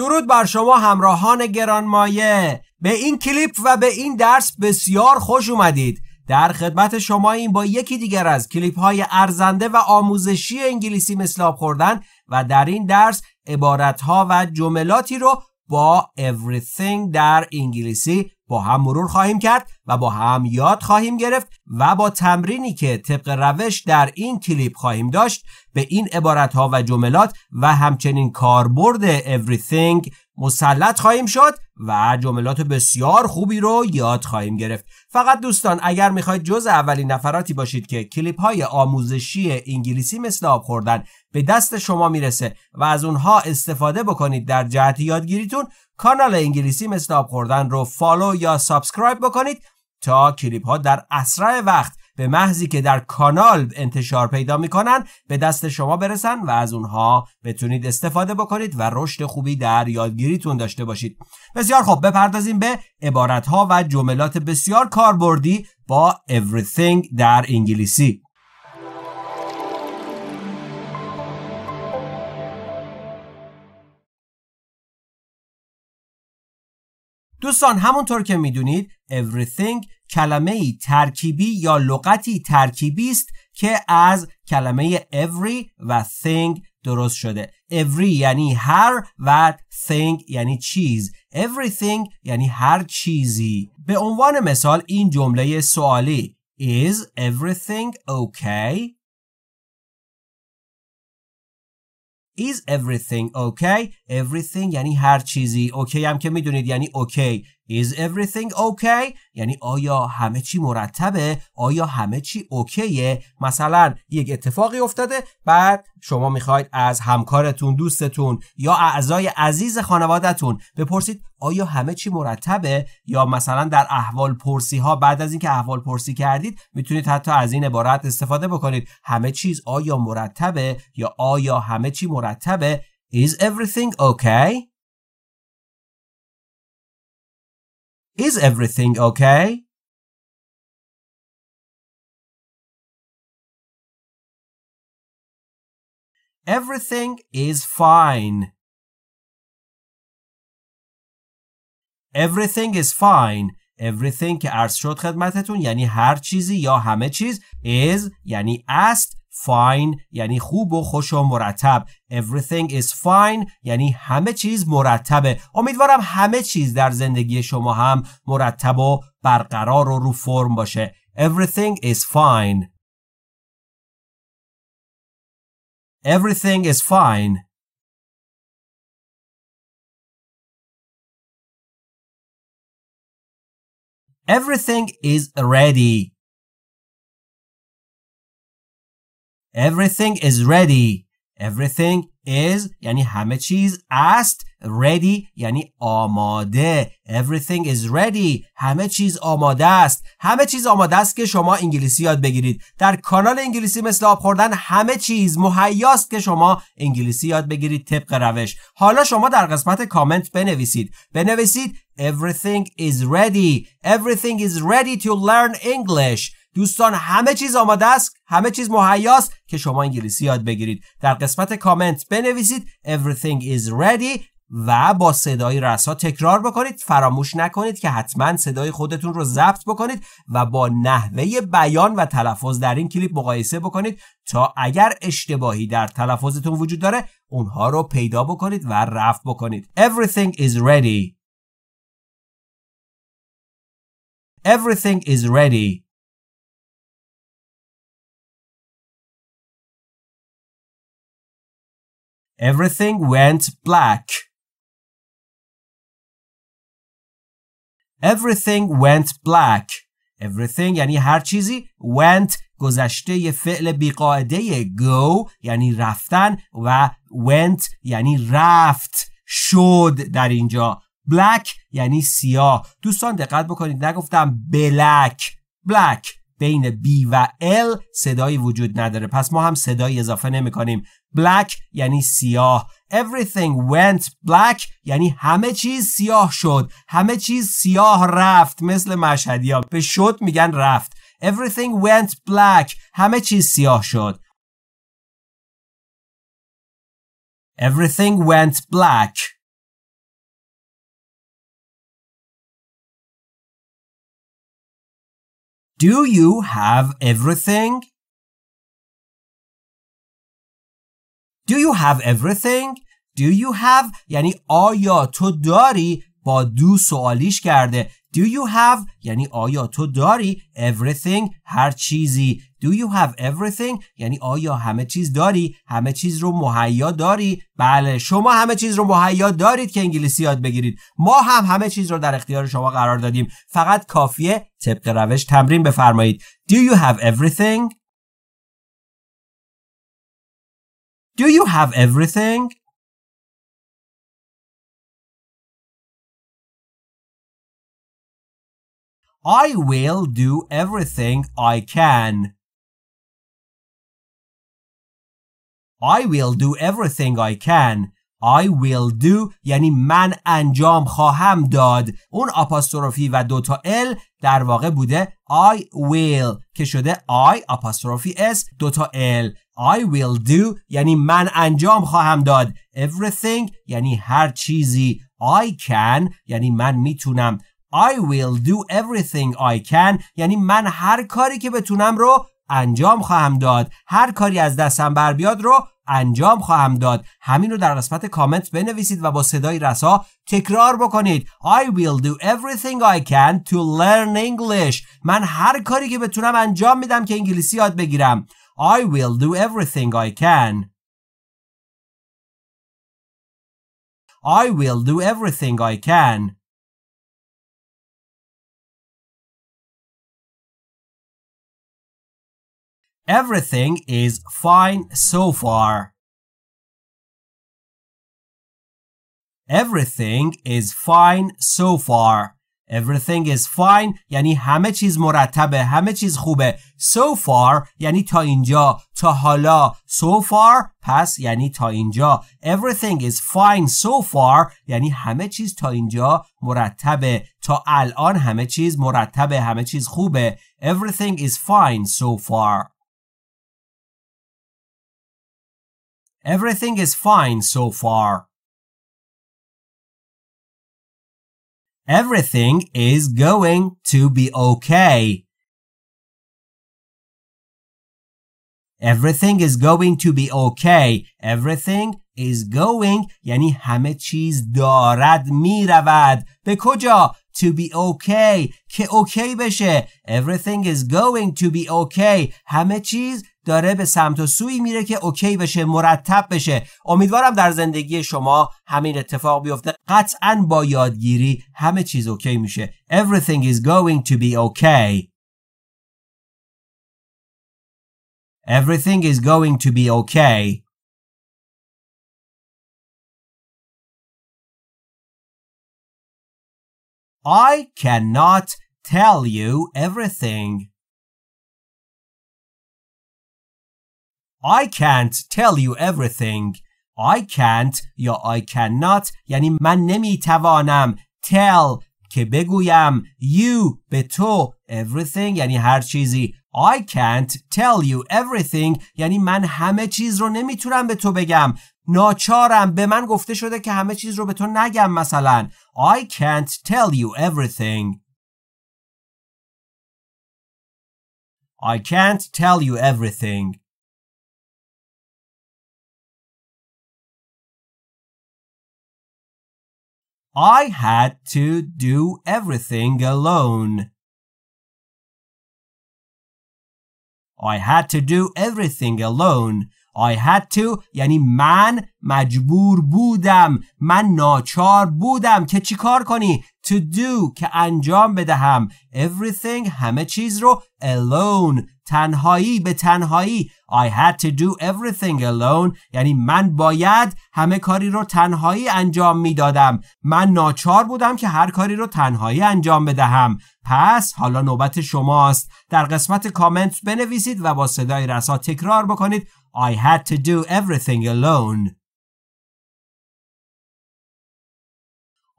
درود بر شما همراهان گرانمایه به این کلیپ و به این درس بسیار خوش اومدید در خدمت شما این با یکی دیگر از کلیپ های ارزنده و آموزشی انگلیسی مثل آب خوردن و در این درس عبارت ها و جملاتی رو با everything در انگلیسی با هم مرور خواهیم کرد و با هم یاد خواهیم گرفت و با تمرینی که طبق روش در این کلیپ خواهیم داشت به این عبارت ها و جملات و همچنین کاربرد everything مسلط خواهیم شد و جملات بسیار خوبی رو یاد خواهیم گرفت فقط دوستان اگر میخواید جز اولین نفراتی باشید که کلیپ های آموزشی انگلیسی مثل آب خوردن به دست شما میرسه و از اونها استفاده بکنید در جهت یادگیریتون کانال انگلیسی مثل آب خوردن رو فالو یا سابسکرایب بکنید تا کلیپ ها در اسرع وقت به محضی که در کانال انتشار پیدا میکنن به دست شما برسن و از اونها بتونید استفاده بکنید و رشد خوبی در یادگیریتون داشته باشید بسیار خوب، بپردازیم به عبارت ها و جملات بسیار کاربردی با everything در انگلیسی دوستان همونطور که میدونید everything کلمه ترکیبی یا لغتی ترکیبی است که از کلمه every و thing درست شده every یعنی هر و thing یعنی چیز everything یعنی هر چیزی به عنوان مثال این جمله سوالی is everything okay is everything okay everything یعنی هر چیزی اوکی هم که میدونید یعنی اوکی is everything okay یعنی آیا همه چی مرتبه آیا همه چی اوکیه مثلا یک اتفاقی افتاده بعد شما میخواید از همکارتون دوستتون یا اعضای عزیز خانوادتون بپرسید آیا همه چی مرتبه یا مثلا در احوال پرسی ها بعد از اینکه احوال پرسی کردید میتونید حتی از این عبارت استفاده بکنید همه چیز آیا مرتبه یا آیا همه چی مرتبه Is everything okay? Is everything okay? Everything is fine. Everything is fine. Everything که عرض شد خدمتتون یعنی هر چیزی یا همه چیز is یعنی است fine یعنی خوب و خوش و مرتب everything is fine یعنی همه چیز مرتبه امیدوارم همه چیز در زندگی شما هم مرتب و برقرار و رو فرم باشه everything is fine everything is fine Everything is ready. Everything is ready. Everything is یعنی همه چیز است ready یعنی آماده everything is ready همه چیز آماده است همه چیز آماده است که شما انگلیسی یاد بگیرید در کانال انگلیسی مثل آب خوردن همه چیز مهیاست که شما انگلیسی یاد بگیرید طبق روش حالا شما در قسمت کامنت بنویسید بنویسید everything is ready everything is ready to learn English دوستان همه چیز آماده است همه چیز مهیاست که شما انگلیسی یاد بگیرید در قسمت کامنت بنویسید everything is ready و با صدای رسا تکرار بکنید فراموش نکنید که حتما صدای خودتون رو ضبط بکنید و با نحوه بیان و تلفظ در این کلیپ مقایسه بکنید تا اگر اشتباهی در تلفظتون وجود داره اونها رو پیدا بکنید و رفع بکنید Everything is ready Everything is ready Everything went black. Everything went black. Everything یعنی هر چیزی went گذشته فعل بیقاعده go یعنی رفتن و went یعنی رفت شد در اینجا black یعنی سیاه دوستان دقت بکنید نگفتم بلک بلک بین B و L صدایی وجود نداره پس ما هم صدایی اضافه نمی کنیم black یعنی سیاه everything went black یعنی همه چیز سیاه شد همه چیز سیاه رفت مثل مشهدی ها به شد میگن رفت everything went black همه چیز سیاه شد everything went black Do you have everything? Do you have everything? Do you have یعنی آیا تو داری با دو سوالیش کرده Do you have یعنی آیا تو داری everything هر چیزی Do you have everything یعنی آیا همه چیز داری همه چیز رو مهیا داری بله شما همه چیز رو مهیا دارید که انگلیسی یاد بگیرید ما هم همه چیز رو در اختیار شما قرار دادیم فقط کافیه طبق روش تمرین بفرمایید Do you have everything Do you have everything? I will do everything I can. I will do everything I can. I will do یعنی من انجام خواهم داد اون آپاستروفی و دوتا ال در واقع بوده I will که شده I آپاستروفی S دوتا ال I will do یعنی من انجام خواهم داد everything یعنی هر چیزی I can یعنی من میتونم I will do everything I can یعنی من هر کاری که بتونم رو انجام خواهم داد هر کاری از دستم بر بیاد رو انجام خواهم داد همین رو در قسمت کامنت بنویسید و با صدای رسا تکرار بکنید I will do everything I can to learn English من هر کاری که بتونم انجام میدم که انگلیسی یاد بگیرم I will do everything I can. I will do everything I can. Everything is fine so far. Everything is fine so far. Everything is fine یعنی همه چیز مرتبه همه چیز خوبه So far یعنی تا اینجا تا حالا So far پس یعنی تا اینجا Everything is fine so far یعنی همه چیز تا اینجا مرتبه تا الان همه چیز مرتبه همه چیز خوبه Everything is fine so far Everything is fine so far Everything is going to be okay. Everything is going to be okay. Everything is going یعنی همه چیز دارد می رود. به کجا؟ to be okay که اوکی بشه everything is going to be okay همه چیز داره به سمت و سوی میره که اوکی بشه مرتب بشه امیدوارم در زندگی شما همین اتفاق بیفته قطعا با یادگیری همه چیز اوکی میشه everything is going to be okay everything is going to be okay I cannot tell you everything. I can't tell you everything. I can't یا I cannot یعنی من نمیتوانم tell که بگویم you به تو everything یعنی هر چیزی I can't tell you everything یعنی من همه چیز رو نمیتونم به تو بگم ناچارم به من گفته شده که همه چیز رو به تو نگم مثلا I can't tell you everything I can't tell you everything I had to do everything alone I had to do everything alone I had to یعنی من مجبور بودم من ناچار بودم که چیکار کنی to do که انجام بدهم everything همه چیز رو alone تنهایی به تنهایی I had to do everything alone یعنی من باید همه کاری رو تنهایی انجام میدادم من ناچار بودم که هر کاری رو تنهایی انجام بدهم پس حالا نوبت شماست در قسمت کامنت بنویسید و با صدای رسا تکرار بکنید I had to do everything alone.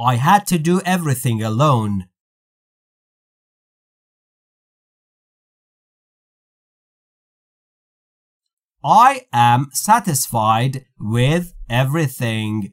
I had to do everything alone. I am satisfied with everything.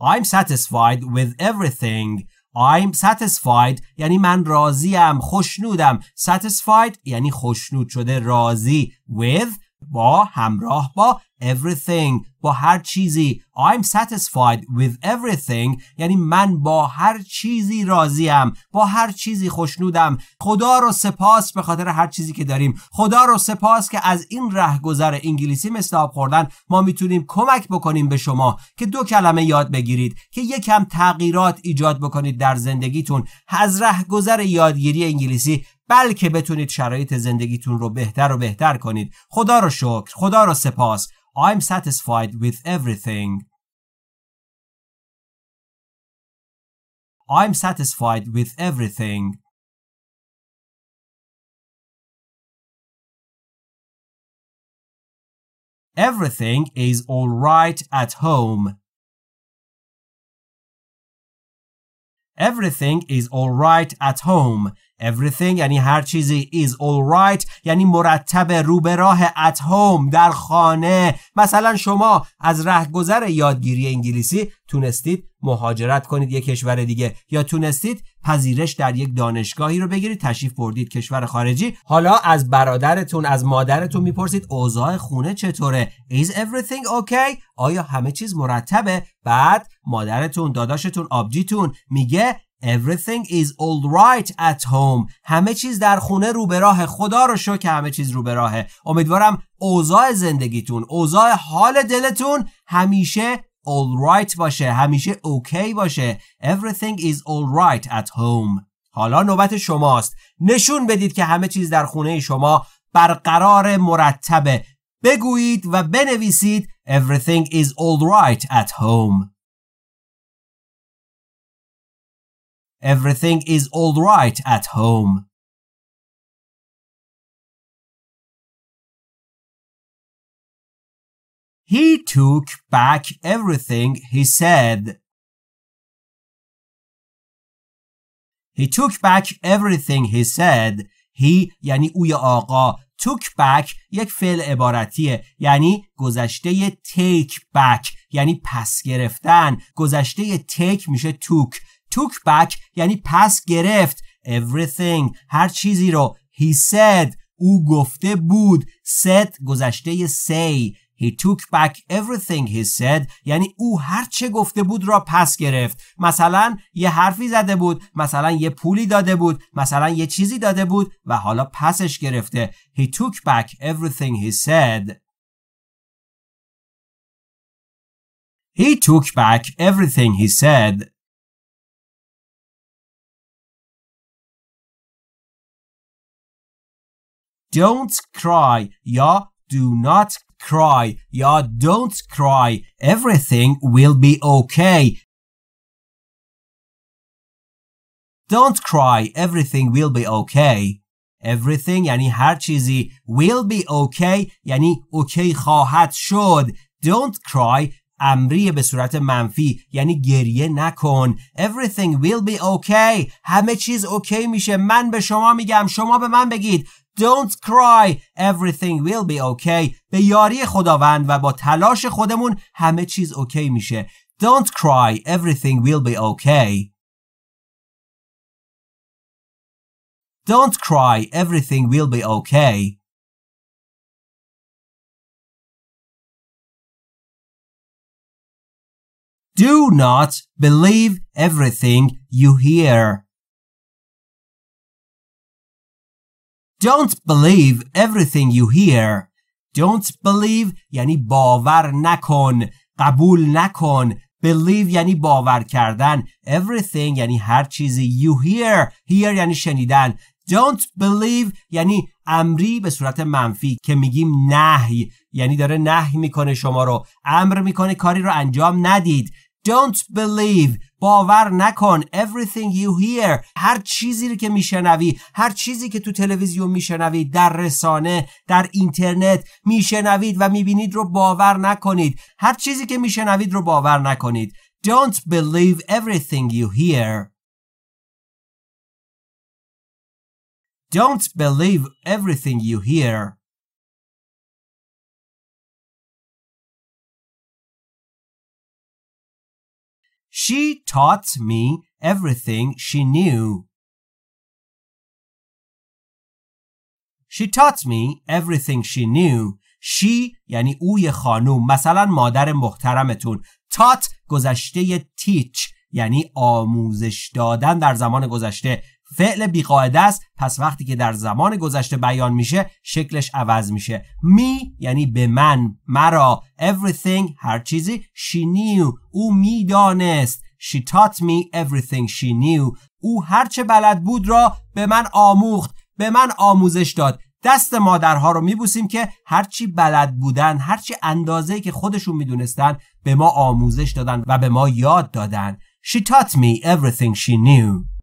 I'm satisfied with everything I'm satisfied یعنی من راضیم خوشنودم satisfied یعنی خوشنود شده راضی with با همراه با everything با هر چیزی I'm satisfied with everything یعنی من با هر چیزی راضیم با هر چیزی خوشنودم خدا رو سپاس به خاطر هر چیزی که داریم خدا رو سپاس که از این رهگذر انگلیسی مثل خوردن ما میتونیم کمک بکنیم به شما که دو کلمه یاد بگیرید که یکم تغییرات ایجاد بکنید در زندگیتون از رهگذر یادگیری انگلیسی بلکه بتونید شرایط زندگیتون رو بهتر و بهتر کنید خدا رو شکر خدا رو سپاس I'm satisfied with everything. I'm satisfied with everything. Everything is alright at home. Everything is alright at home. Everything یعنی هر چیزی is all right یعنی مرتب رو به راه at home در خانه مثلا شما از رهگذر یادگیری انگلیسی تونستید مهاجرت کنید یک کشور دیگه یا تونستید پذیرش در یک دانشگاهی رو بگیرید تشریف بردید کشور خارجی حالا از برادرتون از مادرتون میپرسید اوضاع خونه چطوره is everything okay آیا همه چیز مرتبه بعد مادرتون داداشتون آبجیتون میگه Everything is all right at home. همه چیز در خونه رو به راه خدا رو که همه چیز رو به راهه. امیدوارم اوضاع زندگیتون، اوضاع حال دلتون همیشه all right باشه، همیشه اوکی باشه. Everything is all right at home. حالا نوبت شماست. نشون بدید که همه چیز در خونه شما برقرار مرتبه. بگویید و بنویسید Everything is all right at home. Everything is alright at home. He took back everything he said. He took back everything he said. He یعنی اوی آقا took back یک فعل عبارتیه یعنی گذشته take back یعنی پس گرفتن گذشته take میشه took took back یعنی پس گرفت everything هر چیزی رو he said او گفته بود said گذشته say He took back everything he said یعنی او هر چه گفته بود را پس گرفت مثلا یه حرفی زده بود مثلا یه پولی داده بود مثلا یه چیزی داده بود و حالا پسش گرفته He took back everything he said He took back everything he said don't cry, ya do not cry, ya don't cry, everything will be okay. Don't cry, everything will be okay. Everything یعنی هر چیزی will be okay Yani okay, خواهد shod. Don't cry امری به صورت منفی یعنی گریه نکن everything will be okay همه چیز اوکی میشه من به شما میگم شما به من بگید don't cry. Everything will be okay. به یاری خداوند و با تلاش خودمون همه چیز اوکی میشه. Don't cry. Everything will be okay. Don't cry. Everything will be okay. Do not believe everything you hear. Don't believe everything you hear. Don't believe یعنی باور نکن. قبول نکن. Believe یعنی باور کردن. Everything یعنی هر چیزی. You hear. Hear یعنی شنیدن. Don't believe یعنی امری به صورت منفی که میگیم نهی یعنی داره نهی میکنه شما رو امر میکنه کاری رو انجام ندید Don't believe باور نکن everything you hear هر چیزی که میشنوی هر چیزی که تو تلویزیون میشنوی در رسانه در اینترنت میشنوید و میبینید رو باور نکنید هر چیزی که میشنوید رو باور نکنید Don't believe everything you hear Don't believe everything you hear She taught me everything she knew. She taught me everything she knew. She یعنی او یه خانوم مثلا مادر محترمتون. تات گذشته تیچ یعنی آموزش دادن در زمان گذشته فعل بیقاعده است پس وقتی که در زمان گذشته بیان میشه شکلش عوض میشه می یعنی به من مرا everything هر چیزی she knew او میدانست she taught me everything she knew او هرچه بلد بود را به من آموخت به من آموزش داد دست مادرها رو میبوسیم که هرچی بلد بودن هرچی اندازه که خودشون میدونستن به ما آموزش دادن و به ما یاد دادن She taught me everything she knew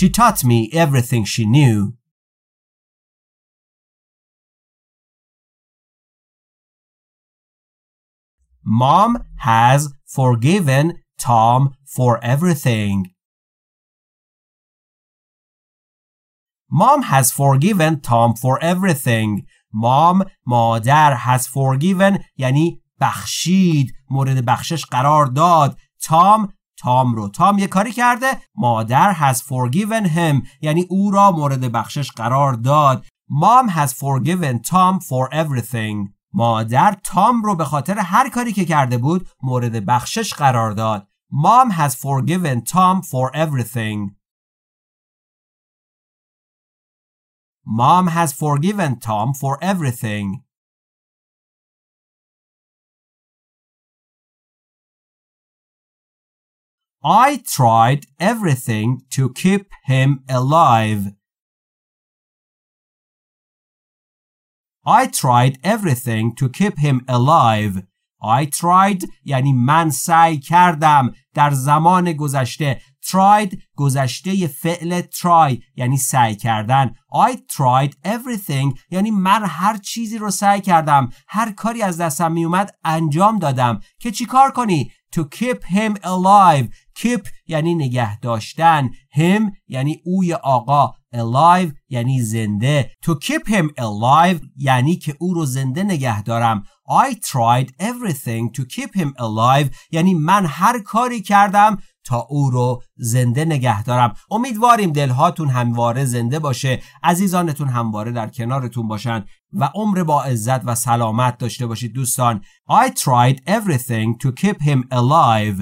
She taught me everything she knew. Mom has forgiven Tom for everything. Mom has forgiven Tom for everything. Mom مادر has forgiven yani بخشید مورد بخشش قرار داد. Tom تام رو تام یه کاری کرده مادر has forgiven him یعنی او را مورد بخشش قرار داد مام has forgiven تام for everything مادر تام رو به خاطر هر کاری که کرده بود مورد بخشش قرار داد مام has forgiven تام for everything Mom has forgiven تام for everything I tried everything to keep him alive. I tried everything to keep him alive. I tried یعنی من سعی کردم در زمان گذشته tried گذشته فعل try یعنی سعی کردن I tried everything یعنی من هر چیزی رو سعی کردم هر کاری از دستم می اومد انجام دادم که چیکار کنی to keep him alive keep یعنی نگه داشتن him یعنی اوی آقا alive یعنی زنده to keep him alive یعنی که او رو زنده نگه دارم I tried everything to keep him alive یعنی من هر کاری کردم تا او رو زنده نگه دارم امیدواریم دلهاتون همواره زنده باشه عزیزانتون همواره در کنارتون باشن و عمر با عزت و سلامت داشته باشید دوستان I tried everything to keep him alive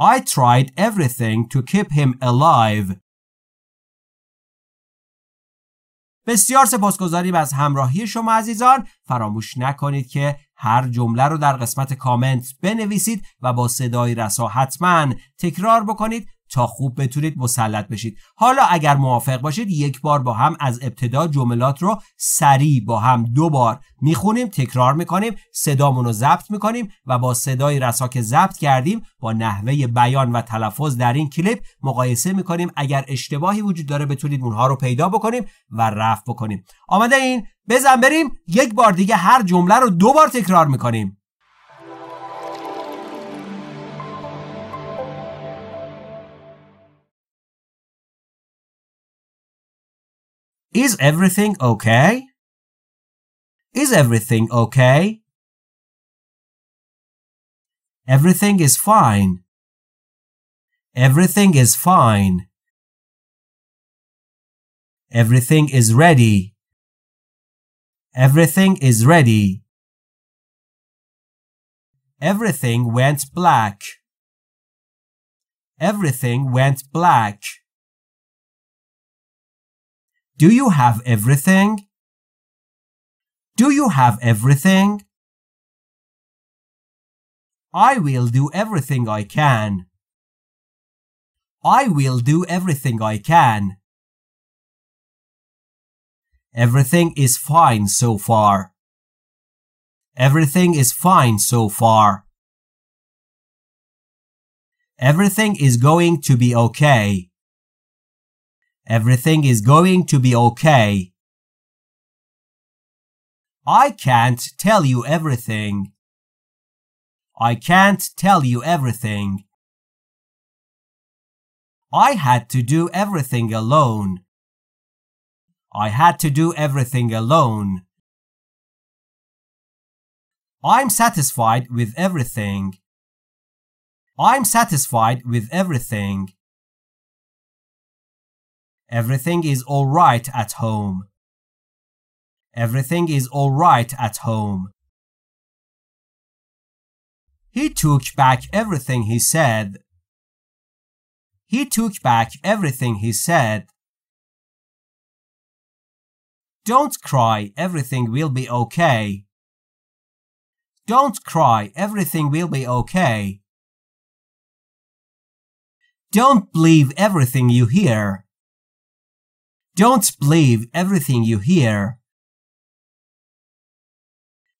I tried everything to keep him alive بسیار سپاسگزاریم از همراهی شما عزیزان فراموش نکنید که هر جمله رو در قسمت کامنت بنویسید و با صدای رسا حتما تکرار بکنید تا خوب بتونید مسلط بشید حالا اگر موافق باشید یک بار با هم از ابتدا جملات رو سریع با هم دو بار میخونیم تکرار میکنیم صدامون رو ضبط میکنیم و با صدای رسا که ضبط کردیم با نحوه بیان و تلفظ در این کلیپ مقایسه میکنیم اگر اشتباهی وجود داره بتونید اونها رو پیدا بکنیم و رفع بکنیم آمده این بزن بریم یک بار دیگه هر جمله رو دو بار تکرار میکنیم Is everything okay? Is everything okay? Everything is fine. Everything is fine. Everything is ready. Everything is ready. Everything went black. Everything went black. Do you have everything? Do you have everything? I will do everything I can. I will do everything I can. Everything is fine so far. Everything is fine so far. Everything is going to be okay. Everything is going to be okay. I can't tell you everything. I can't tell you everything. I had to do everything alone. I had to do everything alone. I'm satisfied with everything. I'm satisfied with everything. Everything is alright at home. Everything is alright at home. He took back everything he said. He took back everything he said. Don't cry, everything will be okay. Don't cry, everything will be okay. Don't believe everything you hear. Don't believe everything you hear.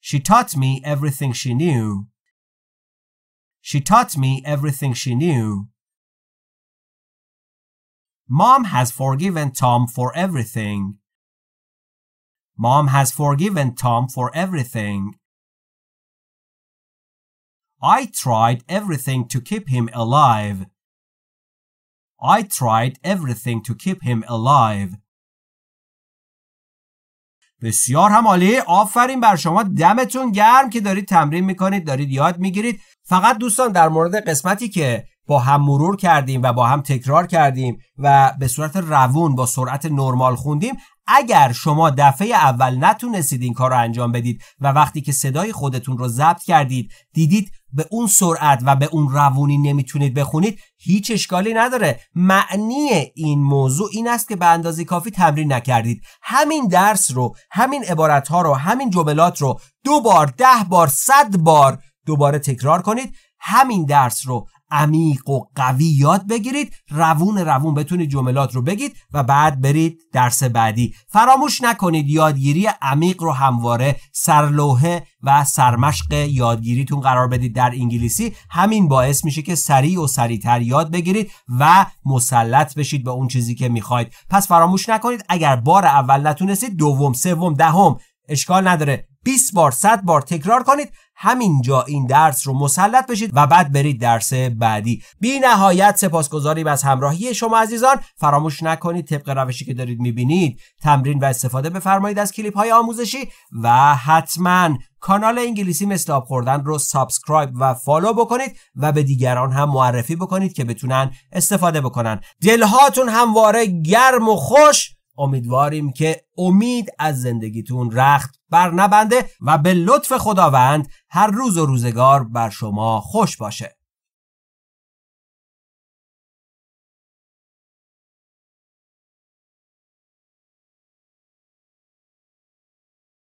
She taught me everything she knew. She taught me everything she knew. Mom has forgiven Tom for everything. Mom has forgiven Tom for everything. I tried everything to keep him alive. I tried everything to keep him alive. بسیار هم عالی آفرین بر شما دمتون گرم که دارید تمرین میکنید دارید یاد میگیرید فقط دوستان در مورد قسمتی که با هم مرور کردیم و با هم تکرار کردیم و به صورت روون با سرعت نرمال خوندیم اگر شما دفعه اول نتونستید این کار رو انجام بدید و وقتی که صدای خودتون رو ضبط کردید دیدید به اون سرعت و به اون روونی نمیتونید بخونید هیچ اشکالی نداره معنی این موضوع این است که به اندازه کافی تمرین نکردید همین درس رو همین عبارت ها رو همین جملات رو دو بار ده بار صد بار دوباره تکرار کنید همین درس رو عمیق و قوی یاد بگیرید روون روون بتونید جملات رو بگید و بعد برید درس بعدی فراموش نکنید یادگیری عمیق رو همواره سرلوحه و سرمشق یادگیریتون قرار بدید در انگلیسی همین باعث میشه که سریع و سریعتر یاد بگیرید و مسلط بشید به اون چیزی که میخواید پس فراموش نکنید اگر بار اول نتونستید دوم سوم دهم اشکال نداره 20 بار 100 بار تکرار کنید همینجا این درس رو مسلط بشید و بعد برید درس بعدی بی نهایت سپاسگزاریم از همراهی شما عزیزان فراموش نکنید طبق روشی که دارید میبینید تمرین و استفاده بفرمایید از کلیپ های آموزشی و حتما کانال انگلیسی مثل آب خوردن رو سابسکرایب و فالو بکنید و به دیگران هم معرفی بکنید که بتونن استفاده بکنن دلهاتون همواره گرم و خوش امیدواریم که امید از زندگیتون رخت بر نبنده و به لطف خداوند هر روز و روزگار بر شما خوش باشه